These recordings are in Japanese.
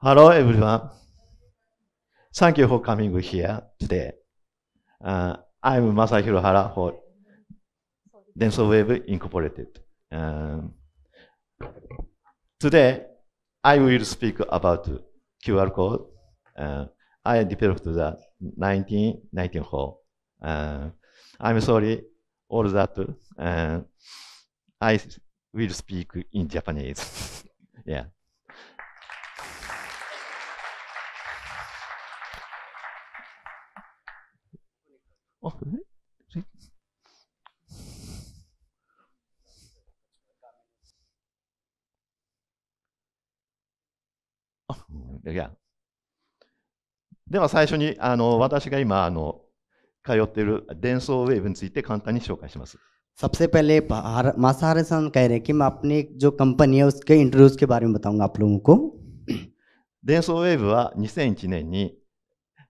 Hello, everyone. Thank you for coming here today. Uh, I'm Masahiro Hara for Denso Incorporated. Um, today, I will speak about QR code. Uh, I developed the 1994. Uh, I'm sorry, all that. Uh, I will speak in Japanese. yeah. あ、えあ、いや。では最初に、あの、私が今、あの、通っている伝送ウェーブについて簡単に紹介します。सबसे पहले मासाहारी सन कह रहे हैं कि मैं अपनी जो कंपनी है उसके इ ं ट र ् य ू के बारे में बताऊंगा आप लोगों को 伝送ウェーブは2001年に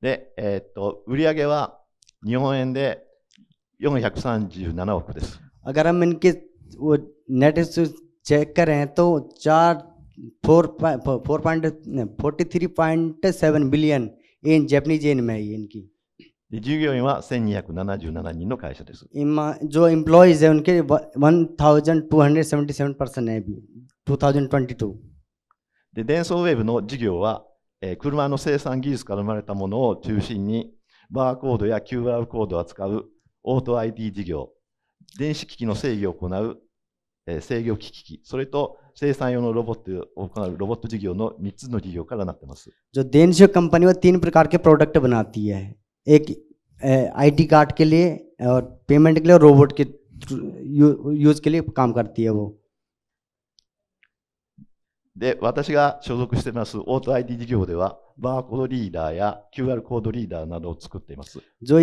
で、えっと、売上は日本円で437億です。अगर हम इनके वो नेट चेक करें तो चार four four point forty three point seven billion in Japanese इन में है इनकी 従業員は1277人の会社です。今、जो employees は、उनके 1277 person は、2022。で、デンソーウェブの事業は、え車の生産技術から生まれたものを中心に、バーコードや QR コードを扱うオート IT 事業、電子機器の制御を行う、え制御機器、それと生産用のロボットを行うロボット事業の3つの事業からなってます。じゃ देनशक क ंー न ी वह तीन प्रकार के प्रोडक्ट बनाती है एक आईटी कार्ड के लिए और प ेで、私が所属してますオート ID 事業では、バーコードリーダーや QR コードリーダーなどを作っています。そ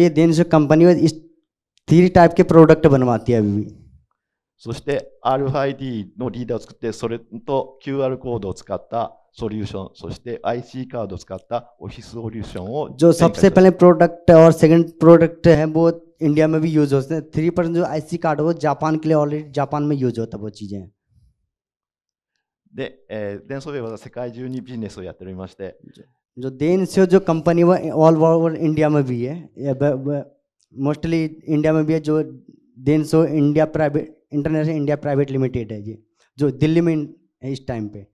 して RFID のリーダーを作って、それと QR コードを使ったソリューション、そして IC カードを使ったオフィスソリューションを。जो सबसे पहले प्रोडक्ट और सेकंड प्रोडक्ट है वो इंडिया में भी यूज होते हैं थ्री प で、えー、デンソウェイは世界中にビジネスをやっておりまして。जो देन से जो कंपनी वो ऑल ओवर इंडिया में भी है मोस्टली इंडिया में भी है जो then so India private international India private limited है जी जो दिल्ली में इस टाइम पे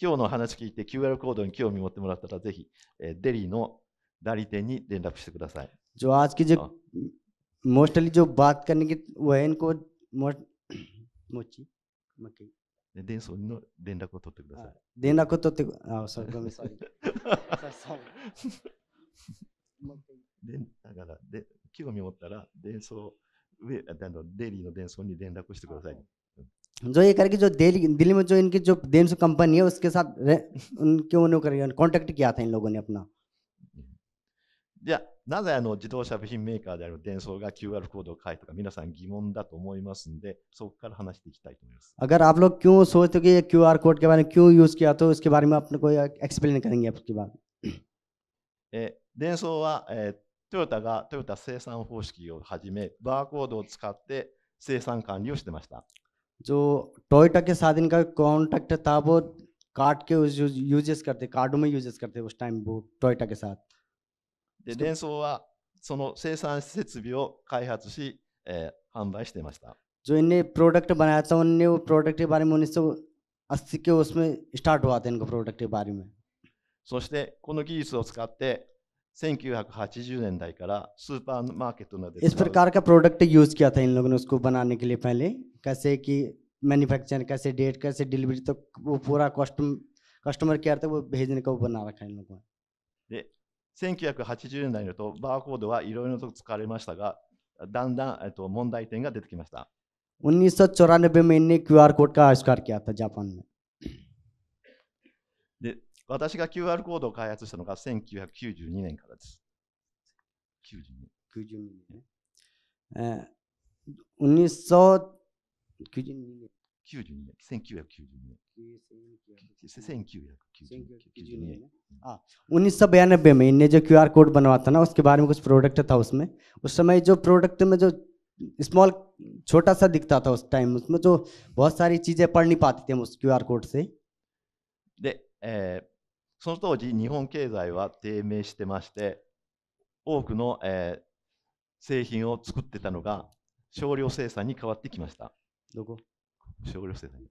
今日の話聞いて QR コードに興味持ってもらったらぜひ、えー、デリーの代理店に連絡してください。जो आज की जो मोस्टली जो बात करने की वो है इनको मोची मकई で、伝送の連絡を取ってください。連絡を取ってく、あ、そう、ごめんなさい。でだから、で興味を持ったら、伝送、あのデイリーの伝送に連絡してください。जो ये करके जो दिल्ली दिल्ली में जो इनकी जो द ें स कंपनी है उसके साथ उनके उन्होंने कॉन्टेक्ट किया था इन लोगों ने अपना じゃあなぜあの自動車部品メーカーである電装が QR コードを書いたか皆さん疑問だと思いますので、そこから話していきたいと思います。あがらあぶろきょうそい QR コードがね、きょうきあと、すきばりまぷこやエクスプレンカリングやぷきば。え、電装は、えー、トヨタがトヨタ生産方式をはじめ、バーコードを使って生産管理をしてました。じょトヨタけさでんかコンタクトタブ、カードけをユージェスカーカードもユージェスカーティー、ウスタイムボー、トヨタけさ。で、デンソーはその生産設備を開発し、えー、販売していました。जो इनने प्रोडक्ट बनाया था उनने वो प्रोडक्ट के बारे में उन्नीस सौ अस्सी के उसमें स्टार्ट हुआ था इनका प्रोडक्ट के बारे में そしてこの技術を使って1980年代からスーパーマーケットなどで इस प्रकार का प्रोडक्ट यूज किया था इन लोगों ने उसको बनाने के लिए पहले कैसे कि मैन्युफैक्चर कैसे डेट कैसे डिलीवरी तक वो पूरा कस्टम कस्टमर केयर तक वो भेजने का वो बना रखा है इन लोगों ने で1980年代になると、バーコードはいろいろと使われましたが、だんだん、えっと、問題点が出てきました。1994में इ で私が QR コードを開発したのが1992年からです。92年。92年。えー、1992年。92年、1992年1992年 उन्नीस सौ बयानबे में इनने जो क्यूआर कोड बनवा था ना उसके बारे में कुछ प्रोडक्ट था उसमें उस समय जो प्रोडक्ट में जो स्मॉल छोटा सा दिखता था उस टाइम उसमें जो बहुत सारी चीज़ें पढ़ नहीं पाती थी हम उस क्यूआर कोड से で、えー、その当時日本経済は低迷してまして多くの、えー、製品を作ってたのが少量生産に変わってきました。どこ शुगर से नहीं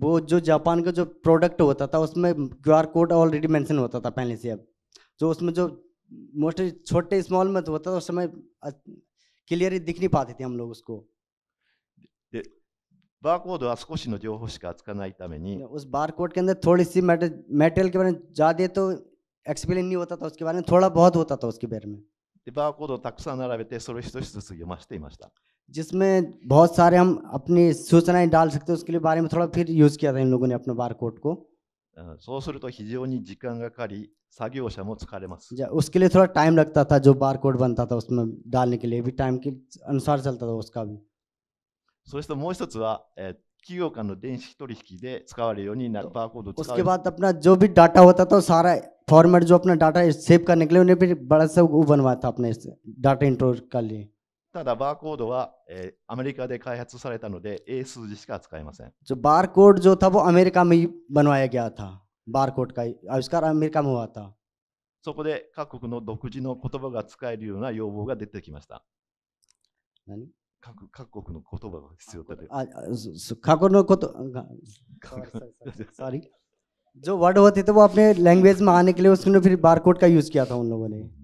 वो जो जापान का जो प्रोडक्ट होता था उसमें Q R code already mention होता था पहले से अब जो उसमें जो मोस्टली छोटे स्मॉल में होता था उस समय क्लियरली दिख नहीं पाते थे हम लोग उसको バーコードは少しの情報しかつかないために、उस बारकोड के अंदर थोड़ी सी मेटेरियल के बारे में ज़्यादा तो एक्सप्लेन नहीं होता था उसके बारे में थोड़ा बहुत होता था उसके बारे में। でバーコードをたくさん並べてそれ一つずつ読ませていました。जिसमें बहुत सारे हम अपनी सूचनाएं डाल सकते हैं उसके लिए बारे में थोड़ा फिर यूज़ किया था इन लोगों ने अपने बार कोड को そうすると非常に時間がかかり、作業者も疲れます。じゃあ、उसके हाँ, तो लिए थोड़ा टाइम लगता था जो बार कोड बनता था उसमें डालने के लिए भी टाइम के अनुसार चलता था उसका भी तो तो बाद अपना जो भी डाटा होता था सारा फॉर्मेट जो अपना डाटा सेव करने के लिए उन्हें बड़ा सा वो बनवाया था अपने डाटा इंटर के लिए ただバーコードは、えー、アメリカで開発されたので A 数字しか使えません。バーコードジョタボアメリカミバノエギアタ。バーコードカイアスカアメリカムワタ。そこで各国の独自の言葉が使えるような要望が出てきました。何各各国の言葉が必要だと。あ、そ過去のこと。Sorry。じゃあ、ワードを言ってても、あなたの language れたのね。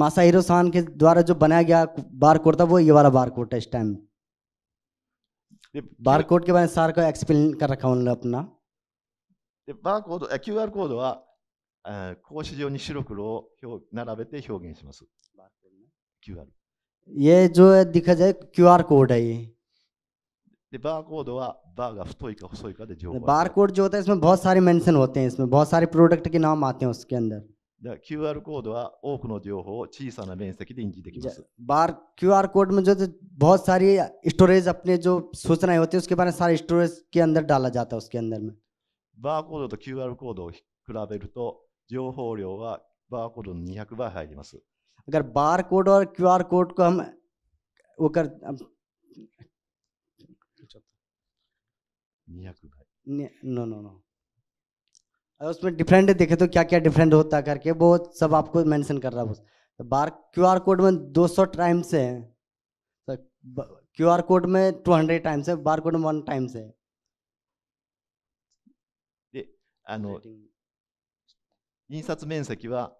मासा हीरो खान के द्वारा जो बनाया गया बार कोड था वो ये वाला बार कोड है इस टाइम बार कोड के बारे में सार का एक्सप्लेन कर रखा उन्होंने अपना बार कोड कोड वा कोश जो ये जो दिखा जाए QR कोड है ये बार कोड वा बार का फ्टोई का फुटोई का दे जो बार कोड जो होता है इसमें बहुत सारे मेंशन होते हैं इसमें बहुत सारे प्रोडक्ट के नाम आते हैं उसके अंदर で QR コードは多くの情報を小さな面積で印字できます。バー QR コードも、ボスサリー、ストレージアップネジョ、ソーサイオティスケバンサリー、ストレージキャンダル、ダラジャータスキャンダル。バーコードと QR コードを比べると、情報量はバーコードの200倍入ります。バーコードは QR コードか、おか、200倍。ね、no, no, no. उसमें डिफरेंट देखे तो क्या क्या डिफरेंट होता करके वो सब आपको मेंशन कर रहा है तो बार क्यू आर कोड में 200 सौ टाइम्स है तो क्यू आर कोड में 200 टाइम्स है बार कोड में वन टाइम्स है であの印刷面積は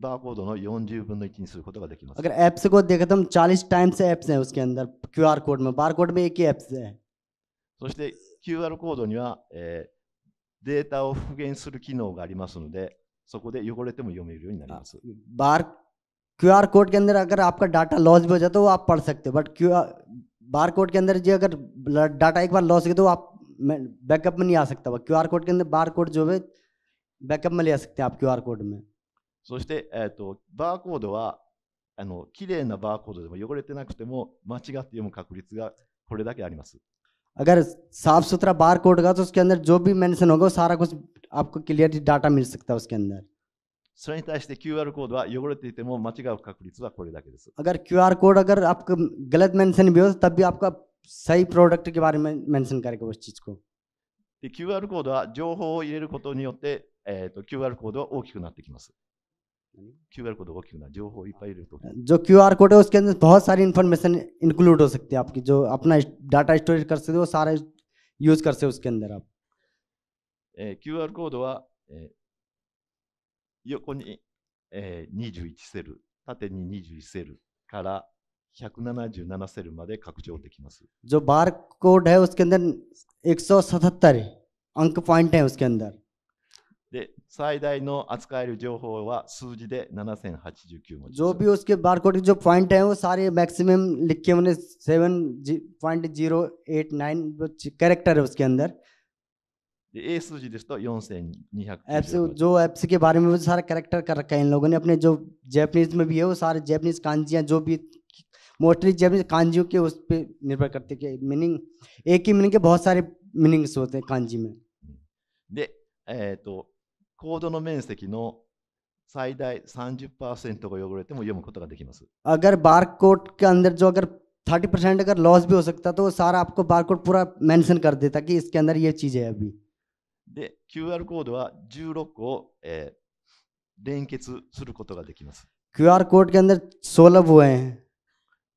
バーコードの40分の1にすることができます。अगर ऐप्स को देखें तो हम 40 टाइम से हैं उसके अंदर क्यूआर कोड में बार कोड में एक ही ऐप्स है QR コードには、えーデータを復元する機能がありますので、そこで汚れても読めるようになります。バーコードは読めバなバーコードで、バーコードそして、えーと、バーコードは、あの綺麗なバーコードでも汚れてなくても、間違って読確率がこれだけあります。अगर साफ सुथरा बार कोड होगा तो उसके अंदर जो भी मेंशन होगा सारा कुछ आपको क ् ल ि य それに対して QR コードは汚れていても間違う確率はこれだけです。QR コードがガレットメンセンビューズ、たびあくさいプロダクトがメンセンカレコシチコ。QR コードは情報を入れることによって、えー、ア QR コードは大きくなってきます。QR コードが大きくなる情報をいっぱい入れると。じゃあ QR コードを使って、ボーサーインフォメーションインクルードしてください。じゃあ、アップデータストレーションを使って、それを使って、えー、QR コードは、えー、横に、えー、21セル、縦に21セルから177セルまで拡張できます。じゃあ、バーコードを使って、177アンクポイントを使って。で、最大の扱える情報は数字で7089文字。जो भी उसके बारकोड के जो पॉइंट हैं वो सारे मैक्सिमम लिख के उन्हें 7.089 कैरेक्टर है उसके अंदर ए 数字ですと 4200ऐप्स जो ऐप्स के बारे में सारा कैरेक्टर कर रखा है इन लोगों ने अपने जो जैपनीज में भी है वो सारे जैपनीज कांजियाँ जो भी मोस्टली जैपनीज कांजियों के उस पर निर्भर करते हैं कि मीनिंग एक ही मीनिंग के बहुत सारे मीनिंग्स होते हैं कांजी में で、えー、と हम्म। コードの面積の最大30%が汚れても読むことができます。で、QR コードは16個を、えー、連結することができます。QR コードが16個を連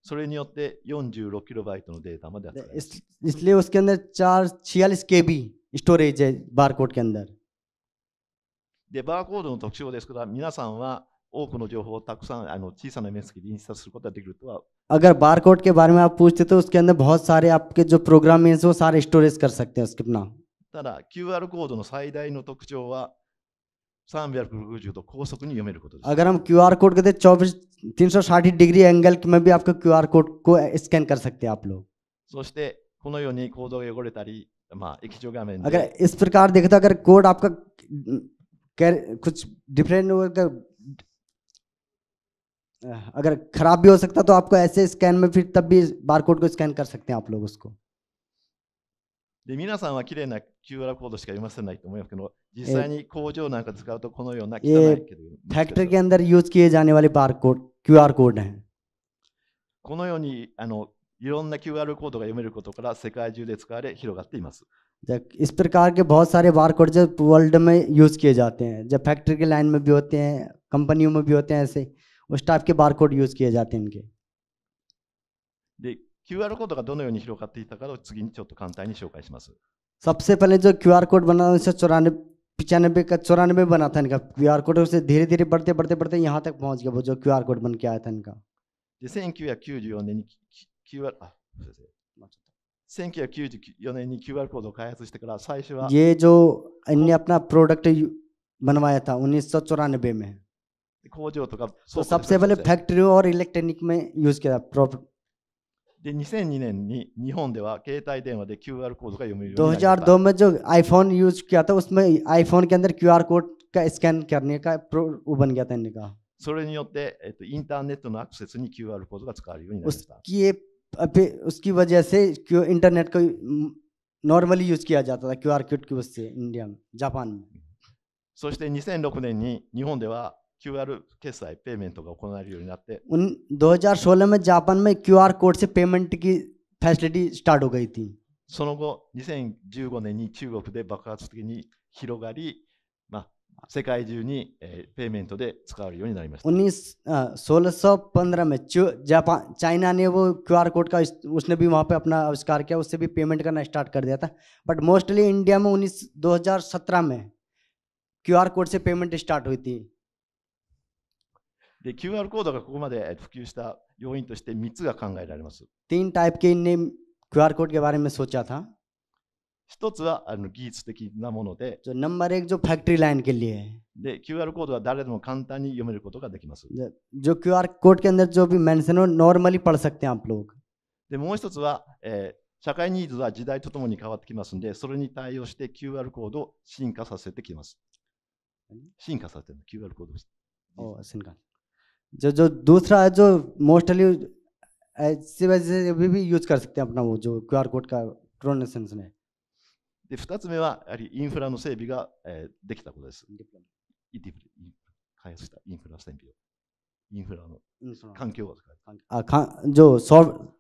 それによって46キロバイトのデータまで扱います。それによって 46KB ストレージバーコードが。で、バーコードの特徴ですから、皆さんは多くの情報をたくさんあの小さな面積で印刷することができるとは。あがバーコードの場合は、スキャンダルは、それをプログラミングをストレスからさっきの。ただ、QR コードの最大の特徴は、360度高速に読めることです。あが QR コードで360度のアングルで、QR コードをスキャンからさっきの。そして、このようにコードが汚れたり、まあ、液状画面がスプカーで、コードを कुछ डिफरेंट अगर खराब भी हो सकता तो आपको ऐसे स्कैन में फिर तब भी बारकोड को स्कैन कर सकते हैं आप लोग उसको で皆さんは綺麗な QR コードしか読ませないと思いますけど、実際に工場なんか使うとこのような汚いけど。ファクトリーの中で use キージャネワリバーコード、QR コード。このようにあのいろんな QR コードが読めることから世界中で使われ広がっています。इस प्रकार के बहुत सारे बार कोड जब वर्ल्ड में यूज़ किए जाते हैं जब फैक्ट्री के लाइन में भी होते हैं कंपनियों में भी होते हैं ऐसे उस टाइप के बार कोड यूज़ किए जाते हैं इनके で QR コードがどのように広がっていたかを次にちょっと簡単に紹介します。सबसे पहले जो QR कोड बना उनसे चौरानवे पचानवे का चौरानवे बना था इनका QR कोड उसे धीरे धीरे बढ़ते बढ़ते बढ़ते यहाँ तक पहुँच गया वो जो QR कोड बन के आया था इनका 1994年に QR、あ、先生、まあ、ちょっと。1994年に QR コードを開発してから最初は。ゲージョーにあったプロダクト、バナマヤタ、ウニストチョランベメ。工場とか、そう、サブセブルファクトリーオーエレクトニックメイユースケアプロプ。で、2002年に日本では携帯電話で QR コードが読めるようになった。2002年に iPhone ユースケアと、iPhone キャンデル QR コードがスキャンキャニカプロウバンギャタンニカ。それによって、えっと、インターネットのアクセスに QR コードが使われるようになった。फिर उसकी वजह से क्यों इंटरनेट को नॉर्मली यूज किया जाता था क्यू आर की वजह से इंडिया में जापान में そして2006年に日本では QR 決済、ペイメントが行われるようになって。2016में जापान में QR कोड से पेमेंट की फैसिलिटी स्टार्ट हो गई थी। その後、2015年に中国で爆発的に広がり、世界中に、えー、ペイメントで使われるようになりました。1615में जापान च ा इ で QR コードがここまで普及した要因として3つが考えられます。3 टाइप के इनने क ् य ू आ 一つはあの技術的なもので、で、QR コードは誰でも簡単に読めることができます。で、もう一つは、えー、社会ニーズは時代とともに変わってきますので、それに対応して QR コードを進化させてきます。進化させて、QR コードを。お、oh,、進化。じゃあ、どうしたら、どうしたら、どうしたら、どうしたら、どうしたら、どうしたら、どうしたら、どうしたら、どの、したら、どうしたら、どうしたら、どうしたら、どうしたら、で、二つ目は、やはりインフラの整備が、えー、できたことです。イ開発したインフラ整備を。インフラの環境を使あ、かん、じो स そう、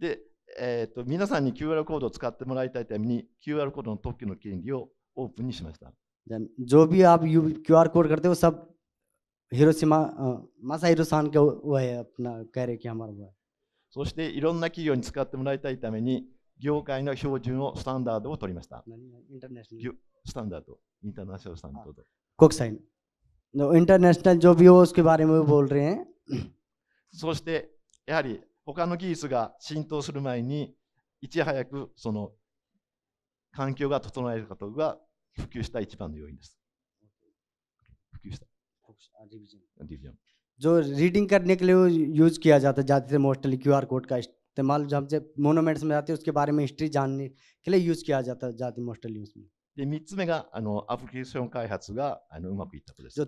で、えーと、皆さんに QR コードを使ってもらいたいために QR コードの特許の権利をオープンにしました。जो ジョビア、QR कोड करते ह 広島、マサイロさんがな、そして、いろんな企業に使ってもらいたいために、業界の標準を、スタンダードを取りました。インターナショナル。スタンダード、インターナショナルスタンダード。国際。の。インターナショナルジョビオो उसके ब ー र そしてやはり他の技術が浸透する前にいち早くその環境が整えることが普及した一番の要因です。普及した。रिविजन uh, जो रीडिंग करने के लिए यूज किया जाता है ज़्यादातर मोस्टली क्यू आर कोड का इस्तेमाल जो हमसे मोनोमेंट्स में जाते हैं उसके बारे में हिस्ट्री जानने के लिए यूज किया जाता है ज़्यादा मोस्टली उसमें で3つ目があのアプリケーション開発があのうまくいったことです。जो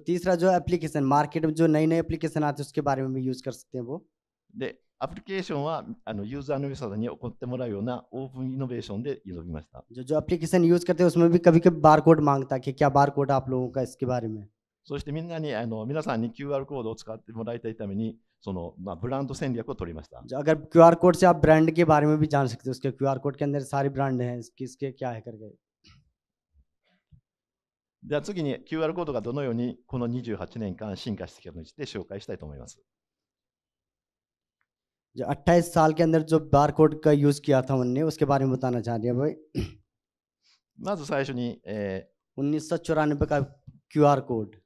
そしてみんなにあの皆さんに QR コードを使ってもらいたいためにそのまあブランド戦略を取りました。じゃあ、QR コードはブランドのバリューを見つけた。QR コードはサリブランドで次に QR コードがどのようにこの28年間進化してきたのかで紹介したいと思います。じゃあ、28歳間のバーコードが有効だったので、バリューを見つけた。まず最初に、えー、1994年の QR コード。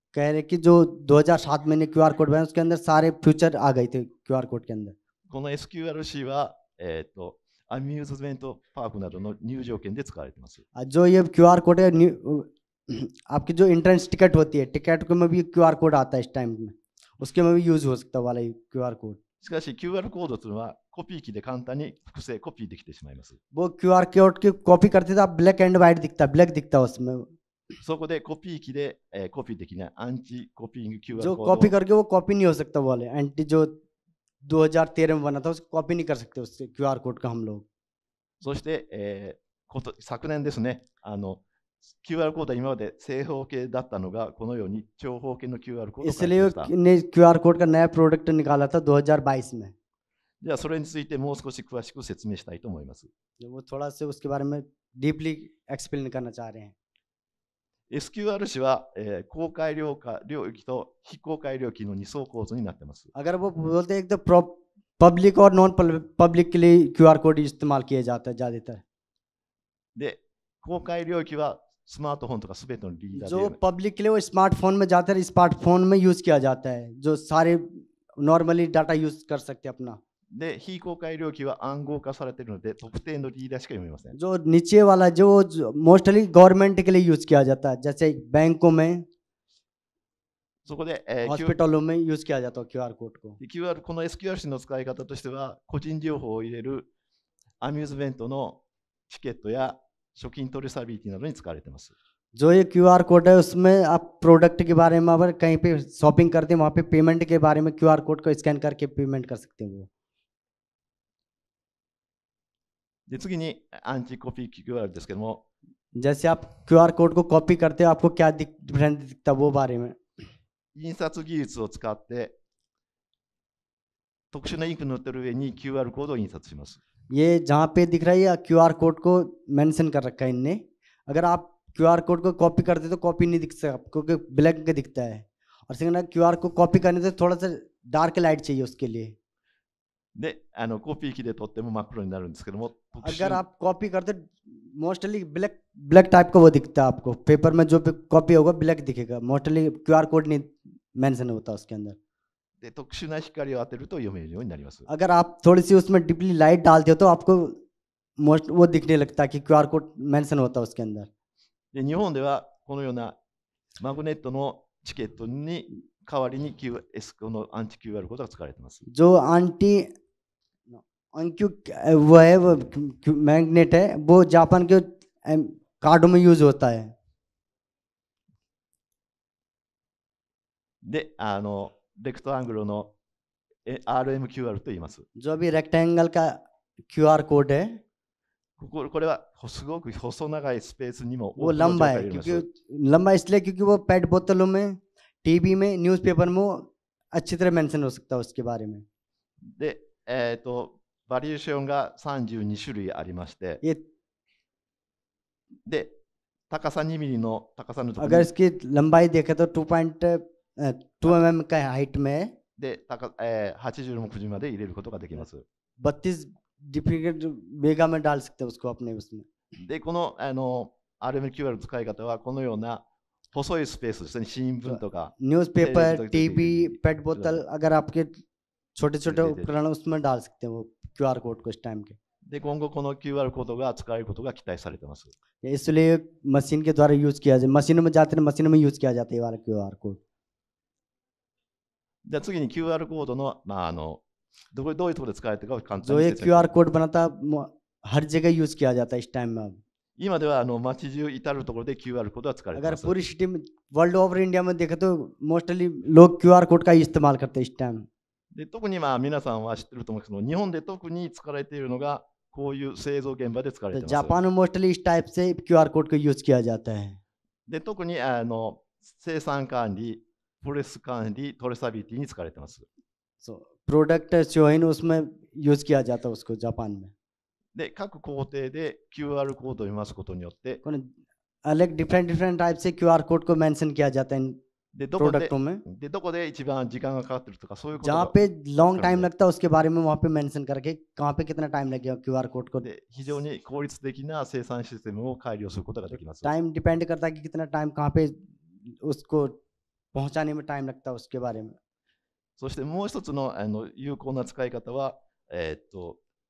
कह रहे कि जो 2007 में ने क्यूआर कोड बनाया उसके अंदर सारे फ्यूचर आ गए थे क्यूआर कोड के अंदर この SQRC はえっ、ー、とアミューズメントパークなどの入場券で使われてます。जो ये QR कोड है आपकी जो एंट्रेंस टिकट होती है टिकट को में भी कोड आता है इस टाइम में उसके में भी यूज हो सकता वाला कोड しかし कोड की कॉपी करते तो आप ब्लैक एंड दिखता ब्लैक दिखता उसमें そこでコピー機で、えー、コピーできないアンチコピーング QR जो कॉपी करके वो कॉपी नहीं हो सकता वाले एंटी जो 2013 में बना था उसको कॉपी नहीं कर सकते उससे QR कोड का हम लोग そして、えー、こと昨年ですねあの QR コードは今まで正方形だったのがこのように長方形の QR コード इसलिए ने QR कोड का नया प्रोडक्ट निकाला था 2022 में じゃあそれについてもう少し詳しく説明したいと思います。वो थोड़ा से उसके बारे में डीपली एक्सप्लेन करना चाह रहे हैं SQR 市は、えー、公開領領域と非公開領域の2層構造になっています。अगर वो बोलते हैं तो प ब ् ल ि r औ o न ॉ इस्तेमाल किया जाता ज्यादातर で公開領域はスマートフォンとかすべてのリーダーで जो पब्लिक के वो स्मार्टफोन में ज्यादातर में किया जाता है जो सारे कर सकते अपना で、非公開領域は暗号化されているので、特定のリーダーしか読みません。そう、日英は、そう、もう一人、ゴールメント的に use 嫌じゃった。じゃあ、バンコメ。そこで、えー、ホスピタルメン use 嫌じゃった、QR コード。QR、この SQR の使い方としては、個人情報を入れるアミューズメントのチケットや、貯金トレサビリティなどに使われています。ज う ये क्यू आर कोड है उसमें आप प्रोडक्ट के बारे में अगर कहीं पे शॉपिंग करते हैं वहाँ पे पेमेंट के बारे में क्यू आर कोड को स्कैन करके पेमेंट कर सकते ह ैで次にアンチコピー QR ですけども जैसे आप QR कोड को QR コードを印刷します。ये जहाँ पे दिख रहा है क्यू आर कोड को मेंशन कर रखा है इनने अगर आप क्यू आर कोड को कॉपी करते तो कॉपी नहीं दिख सकता क्योंकि ब्लैक दिखता है और क्यू आर को कॉपी करने से थोड़ा सा डार्क लाइट चाहिए उसके लिए で、あのコピー機で撮っても真っ黒になるんですけども。コピーから、もう一人、ブラック、ブラックタイプが出てきた。ペーパーのコピーをブラックできた。もう一人、QR コードにメンセンを出すキャンダル。で、特殊な光を当てると読めるようになります。あから、トリシウスメディプリライトアルティオト、アップ、もう一人、ディクタキ、QR コードメンセンを出すキャンダル。で、日本では、このようなマグネットのチケットに代わりに QS このアンチ QR コードが使われています。ジョアンティアンキュウエブマグネット、ボジャパンキュウカードもユーズをたえ。で、あの、レクトアングルの RMQR と言います。ジョビレクタングルか QR コードこれはすごく細長いスペースにも多くのペットボトルす。T. ी व ी में न्यूज़पेपर में अच्छी त र 32種類ありましてで高さ2ミリの高さので言高えー、80、まで入れることができます。で、この、あの、RMQR の使い方は、このような細いスペースですね、新聞とか。ニュースペーパー、TV、ペットボトル、あがらっけ、ちょっとちょっと、ランスマンダー QR コードをしたいんで。で、今後この QR コードが使えることが期待されてます。それマシンケドラユースキャマシンのジャーテン、マシンのユースキャージャ QR コード。で、次に QR コードの、まあ、あの、どこどういうところで使えるかを簡単に説明しま QR コードバナタ、ハリジェがユースキャージャーテン、スタイム。今ではあの街中至るところで QR コードは使われています。पूरी सिटी में वर्ल्ड ओवर इंडिया म े QR कोड का इस्तेमाल क र त で特にまあ皆さんは知ってると思うんですけど、日本で特に使われているのがこういう製造現場で使われています。QR で特にあの生産管理、プレス管理、トレサビリティに使われています。そう、プロダクト、商品、उ स म ेで、各工程で QR コードを見ますことによって、あれ、different, t y p e s o QR コードをメンシンキャジャテで、どこで、どこで一番時間がかかってるとか、そういうことジャーペ、ロングタイムラクター、スケバリムワピメンションから、ケ、カーペケタタイムラクター、QR コードで、非常に効率的な生産システムを改良すことができます。タイム、ディンディカタタイム、カーペ、ウスコ、ンチャネム、タイムラクター、スケバリそしてもう一つのあの有効な使い方は、えっと、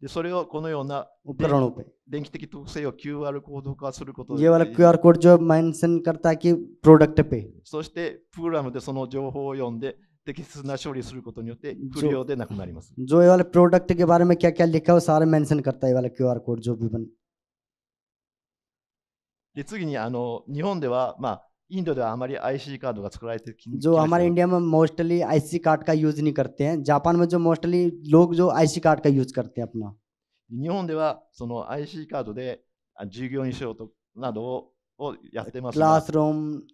でそれをこのような電気的特性を QR コード化することで ये QR कोड जो मेंशन करता है कि प そしてプログラムでその情報を読んで適切な処理することによって不良でなくなります。ジョイे वाले प ् र ो ड क ्キャे बारे में ン् य ा क ् य QR कोड जो भ で次にあの日本では、まあ、インドではあまり IC カードが作られてき ज あまりインे इंडिया में मोस्टली आईसी क ा र 日本ではその IC カードで従業員証となどををやってます。クラスーム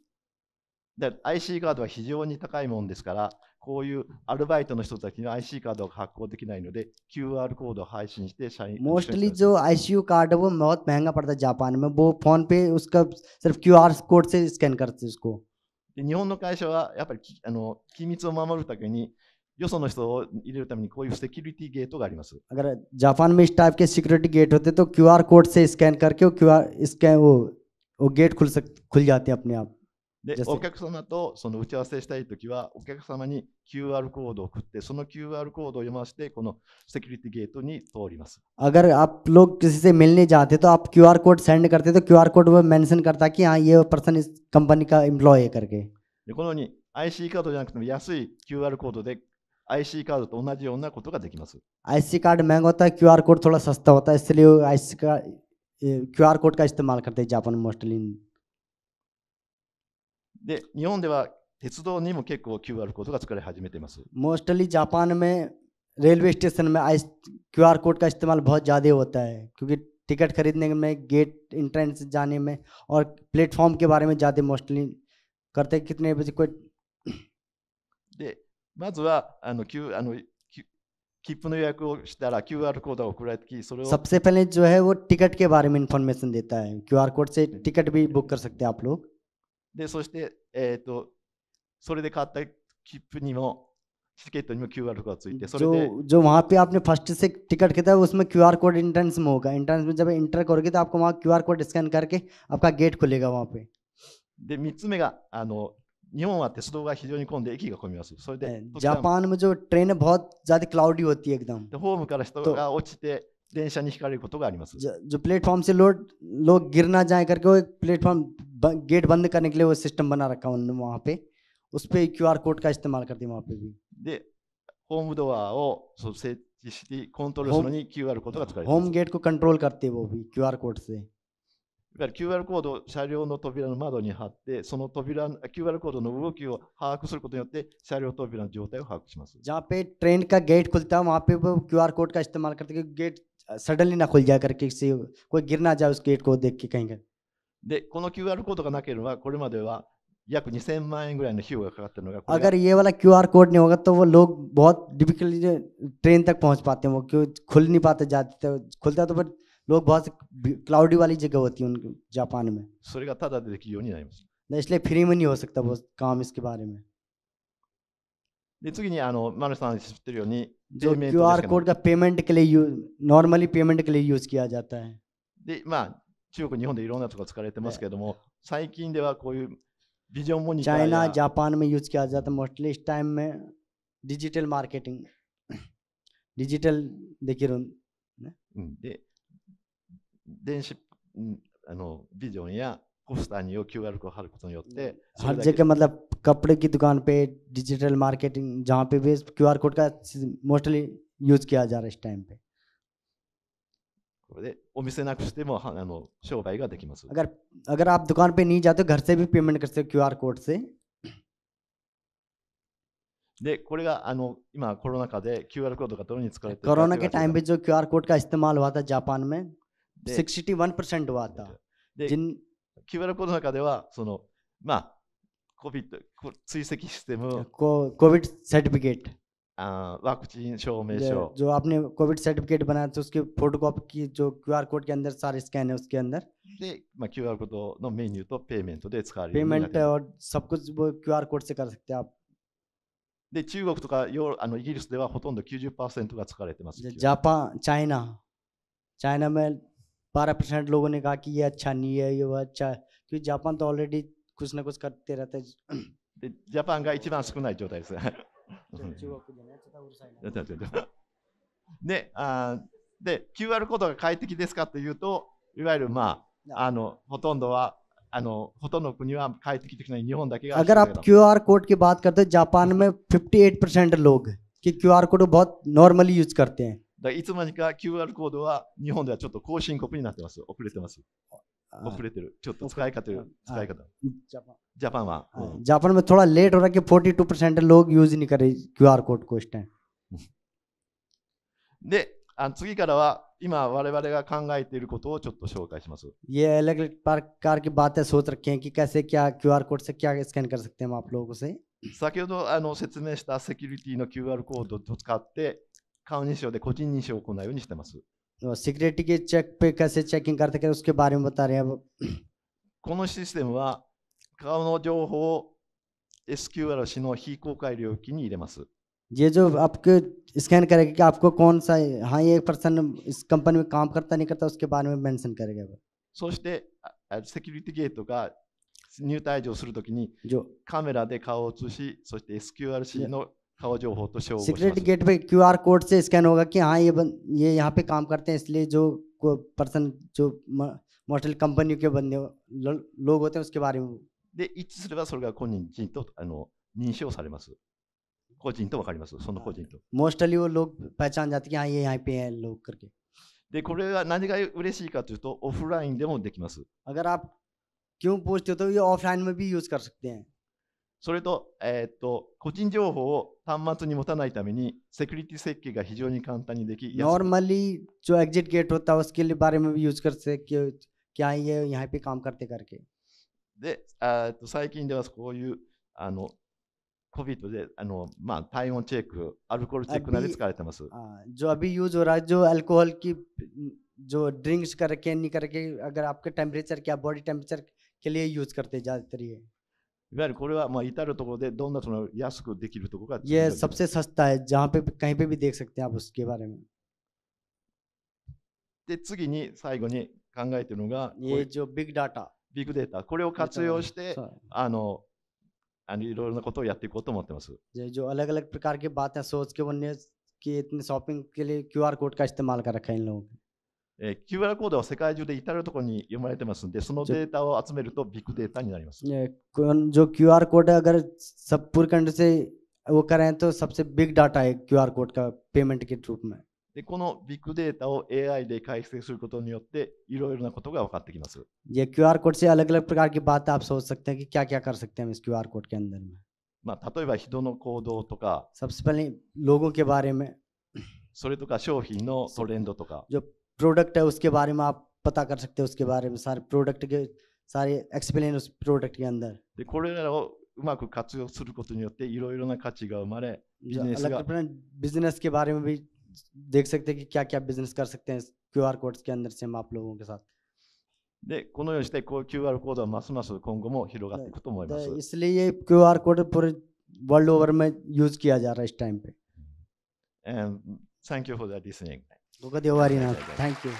IC カードは非常に高いもんですからこういうアルバイトの人たちに IC カードが発行できないので、QR コードを配信して社員。Mostly、so、ICU カードはもっと高いです。ジャパンは、もう、フォンペイ、それから q ードをスキャンカッツ。日本の会社は、やっぱりあの機密を守るために、よその人を入れるために、こういうセキュリティゲートがあります。だから、ジャパンのタイプのセキュリティゲートは、QR コードをスキャンカッツ、QR スキャンをゲートを開けます。で、お客様とその打ち合わせしたいときは、お客様に QR コードを送って、その QR コードを読まして、このセキュリティゲートに通ります。あがあっ、ロックスでルジャーテと、あっ、QR コードセンデカテと、QR コードメンセンカタキ、ああいうパソニー、カンパニカ、エンプロイカケ。で、このように IC カードじゃなくても安い QR コードで、IC カードと同じようなことができます。IC カードメンゴタ、QR コードとらさせたわた、SLU、IC カード、QR コードがしてもらって、ジャパンモストリン。で日本では鉄道にも結構 QR コードが使れ始めています。Mostly Japan railway station QR コードが使われてます。ティケット買いに行くゲート、エントランスに行くのに、ートームの場合は、もしもしもしもしもしで、まずは、あの、キューあの、キップの予約をしたら、QR コードを送られてき、それを。サプセプレンティケットの場合は、イフォメーションで、QR コードで、ティケットを送ってください。で、そして、えっ、と、それで買った切符にも、チケットにも QR コーついて、で。じゃあ、じあ、じ日本は鉄道が非常に混んで駅が混みます。それで、ジャパンもトレーンはクラウディーを持っていくと。ホームから人が落ちて、電車に引かれることがあります。जो platform से लोग लोग गिर ना जाए करके वो एक प्लेटफॉर्म गेट बंद करने के लिए वो स でホームドアを設置してコントロールするのに QR コードが使われます。ホームゲートをコントロール क ティブ、QR コードせ。QR コードを車両の扉の窓に貼って、その扉、QR コードの動きを把握することによって、車両扉の状態を把握します。ジャペ、トレインかゲートをたら、マーペ、QR コードかしてもらって、ゲート सडनली ना खुल जा करके किसी कोई गिर ना जाए उस गेट को देख के कहीं का で、この QR コードがなければ、これまでは約2000万円ぐらいの費用がかかってるのが。अगर ये वाला QR कोड नहीं होगा तो वो लोग बहुत डिफिकल्टी ट्रेन तक पहुंच पाते हैं वो क्यों खुल नहीं पाते जाते खुलता तो लोग बहुत क्लाउडी वाली जगह होती है उनके जापान में फ्री में नहीं हो सकता वो काम इसके बारे में। जो क्यू आर कोड का पेमेंट के लिए नॉर्मली पेमेंट के लिए यूज किया जाता है で、まあ、中国、日本でいろんなところ使われてますけども、最近ではこういうビジョンモニターや。チャイナ、ジャパン में यूज किया जाता है मोस्टली इस できるで電子あのビジョンや उस तानी वो क्यू आर को हर कुछ होते हर जगह मतलब कपड़े की दुकान पे डिजिटल मार्केटिंग जहाँ पे भी क्यू आर कोड का मोस्टली यूज किया जा रहा है इस टाइम पे これでお店なくしてもあの商売ができます。अगर अगर आप दुकान पे नहीं जाते घर से भी पेमेंट QR कोड से で、これがあの今コロナ禍で QR コードがどれに使われてるか。コロナけ QR इस्तेमाल था जापान में 61% QR コードのでは、その、まあ、COVID 追跡システム、COVID certificate、ワクチン証明書、じゃあ、COVID certificate を作って、フォトコピーを作って、q コードを作って、スキャンを作って、で、まあ、QR コードのメニューとペイメントで使われる。ペイメントを、そこを QR コードで使って、で、中国とかヨーあのイギリスではほとんど90%が使われています。ジャパン、チャイナ、チャイナメン बारह परसेंट लोगों ने कहा कि ये अच्छा नहीं है ये वो अच्छा है क्योंकि जापान तो ऑलरेडी कुछ ना कुछ करते रहते हैं でジャパンが一番少ない状態です。であで QR コードが快適ですかというといわゆるまああのほとんどはあのほとんどの国は快適的な日本だけが。अगर आप QR कोड की बात करते हैं जापान 58% लोग QR कोड だいつまにか QR コードは日本ではちょっと後進国になってます。遅れてます。遅れてる。ちょっと使い方、使い方。ジャパンは。ジャパンはें थोड़ा ल े 42% लोग यूज न ह ी QR कोड को इ で、あ次からは今我々が考えていることをちょっと紹介します。ये अलग अ カ ग प्रकार की ब ा त ेカ सोच QR कोड से क्या स्कैन कर सकते ह ै先ほどあの説明したセキュリティの QR コードを使って顔認証で個人認証を行うようにしてます。सिक्योरिटी के चेक पे कैसे चेकिंग करते हैं उसके बारे में बता रहे हैं このシステムは顔の情報を SQL 市の非公開領域に入れます。ये जो आपके स्कैन करेगा कि आपको कौन सा हाँ ये पर्सन इस कंपनी में काम करता नहीं करता उसके बारे में मेंशन करेगा वो そしてセキュリティゲートが入退場するときにカメラで顔を映しそして SQRC の हवा जो हो तो शो सीक्रेट गेट पे क्यूआर कोड से स्कैन होगा कि हाँ ये बन, ये यहाँ पे काम करते हैं इसलिए जो पर्सन जो मॉडल कंपनी के बंदे लोग होते हैं उसके बारे में で一致すればそれが個人人とあの認証されます。個人と分かります。その個人と。Mostly तो, तो हाँ। तो। を लोग पहचान जाते हैं हाँ, ये यहाँ पे है लोग करके。でこれは何が嬉しいかというとオフラインでもできます。अगर आप क्यों पूछते हो तो ये ऑफलाइन में भी यूज कर सकते हैं। それと、えー、っと、個人情報を端末に持たないために、セキュリティ設計が非常に簡単にでき、n すけれで、えっと、最近では、こういう、あの、コビットで、あの、まあ、体温チェック、アルコールチェックなり使われてます。ああ、ジョアビーザー、ラジオ、アルコールキープ、ジョー、ドリンクスカケ、ニカケ、アグランプキャボディ、テンプャキャリャいわゆるこれはまあ至るところでどんなその安くできるところや、サブセスサスタジャンプ、カイプ、ディエクで、次に最後に考えているのが、ビッグデータ。ビッグデータ。これを活用して、あの、あのいろいろなことをやっていこうと思ってます。で、ジョー、アレグレクプカーケバータ、ソースケーティン、ショッピング、QR コードか、してもらうから、カインえー、QR コードは世界中で至るところに読まれてますので、そのデータを集めるとビッグデータになります。QR コードは、サプルカンドセイ、ウォカレント、サプセビッグデータ、QR コードか、ペイメントキットループ。で、このビッグデータを AI で解析することによって、いろいろなことが分かってきます。q コードは、アレグラプカーキバータアプソーセクテキ、キャキャーセクテミス、コードキャンダル。まあ、例えば、人の行動とか、サプセプリン、ロゴケバーレメ、それとか商品のトレンドとか。प्रोडक्ट है उसके बारे में आप पता कर सकते हो उसके बारे में सारे प्रोडक्ट के सारे एक्सप्लेन उस प्रोडक्ट के अंदर でこれらをうまく活用することによっていろいろな価値が生まれビジネスがビジネスけバレも भी देख सकते हैं कि क्या क्या बिजनेस कर सकते हैं क्यू आर कोड्स के अंदर से हम आप लोगों के साथ QR コードはますます今後も広がっていくと思います。इसलिए QR पूरे वर्ल्ड ओवर में यूज किया जा रहा है इस टाइम पे। you for that listening. ここで終わりなの。Thank you.